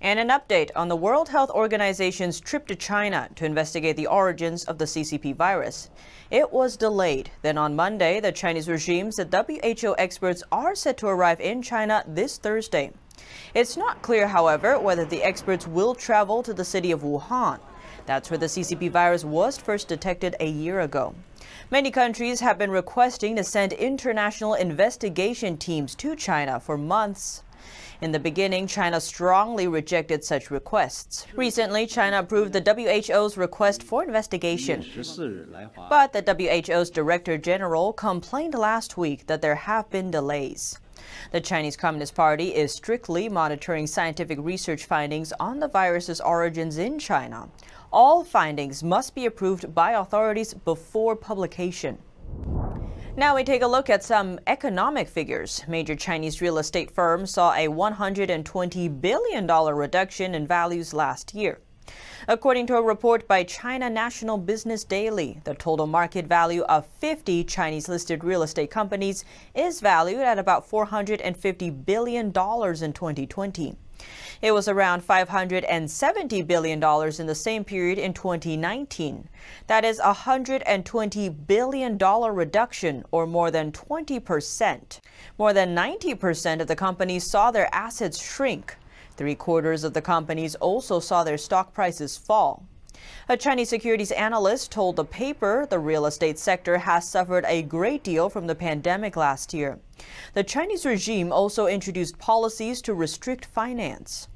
And an update on the World Health Organization's trip to China to investigate the origins of the CCP virus. It was delayed. Then on Monday, the Chinese regime said WHO experts are set to arrive in China this Thursday. It's not clear, however, whether the experts will travel to the city of Wuhan. That's where the CCP virus was first detected a year ago. Many countries have been requesting to send international investigation teams to China for months. In the beginning, China strongly rejected such requests. Recently, China approved the WHO's request for investigation. But the WHO's Director General complained last week that there have been delays. The Chinese Communist Party is strictly monitoring scientific research findings on the virus's origins in China. All findings must be approved by authorities before publication. Now we take a look at some economic figures. Major Chinese real estate firms saw a $120 billion reduction in values last year. According to a report by China National Business Daily, the total market value of 50 Chinese listed real estate companies is valued at about $450 billion in 2020. It was around $570 billion in the same period in 2019. That is a $120 billion reduction, or more than 20%. More than 90% of the companies saw their assets shrink. Three quarters of the companies also saw their stock prices fall. A Chinese securities analyst told the paper the real estate sector has suffered a great deal from the pandemic last year. The Chinese regime also introduced policies to restrict finance.